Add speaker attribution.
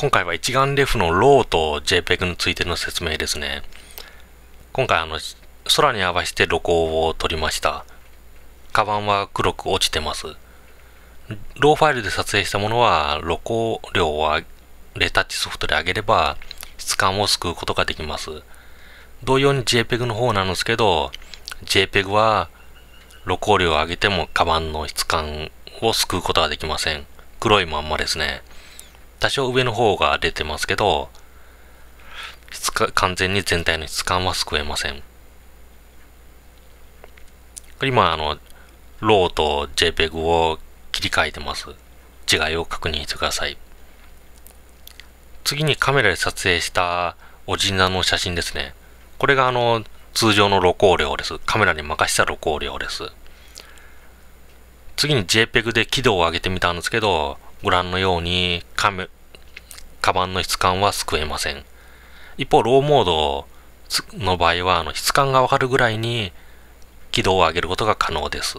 Speaker 1: 今回は一眼レフの RAW と JPEG についての説明ですね。今回あの、空に合わせて露光を撮りました。カバンは黒く落ちてます。ローファイルで撮影したものは露光量はレタッチソフトで上げれば質感を救うことができます。同様に JPEG の方なんですけど、JPEG は露光量を上げてもカバンの質感を救うことができません。黒いまんまですね。多少上の方が出てますけど、質感完全に全体の質感は救えません。今、あの、ローと JPEG を切り替えてます。違いを確認してください。次にカメラで撮影したオじジナの写真ですね。これがあの、通常の露光量です。カメラに任せた露光量です。次に JPEG で輝度を上げてみたんですけど、ご覧のように、カメ、カバンの質感は救えません。一方、ローモードの場合は、あの質感がわかるぐらいに、軌道を上げることが可能です。